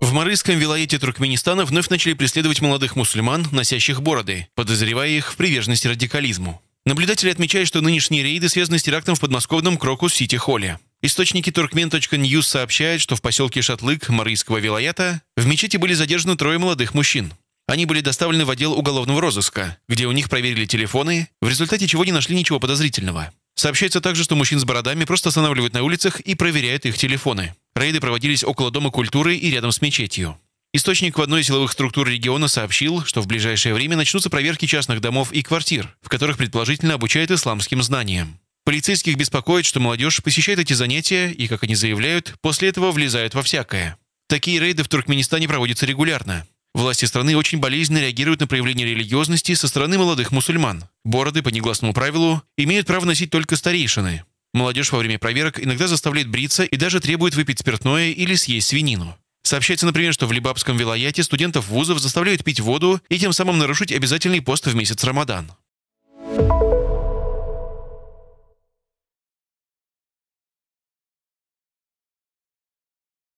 В Марыском вилаете Туркменистана вновь начали преследовать молодых мусульман, носящих бороды, подозревая их в приверженности радикализму. Наблюдатели отмечают, что нынешние рейды связаны с терактом в подмосковном Крокус-Сити-Холле. Источники turkmen.news сообщают, что в поселке Шатлык Марийского вилаята в мечети были задержаны трое молодых мужчин. Они были доставлены в отдел уголовного розыска, где у них проверили телефоны, в результате чего не нашли ничего подозрительного. Сообщается также, что мужчин с бородами просто останавливают на улицах и проверяют их телефоны. Рейды проводились около Дома культуры и рядом с мечетью. Источник в одной из силовых структур региона сообщил, что в ближайшее время начнутся проверки частных домов и квартир, в которых предположительно обучают исламским знаниям. Полицейских беспокоит, что молодежь посещает эти занятия и, как они заявляют, после этого влезают во всякое. Такие рейды в Туркменистане проводятся регулярно. Власти страны очень болезненно реагируют на проявление религиозности со стороны молодых мусульман. Бороды, по негласному правилу, имеют право носить только старейшины. Молодежь во время проверок иногда заставляет бриться и даже требует выпить спиртное или съесть свинину. Сообщается, например, что в Либабском вилаяте студентов вузов заставляют пить воду и тем самым нарушить обязательный пост в месяц Рамадан.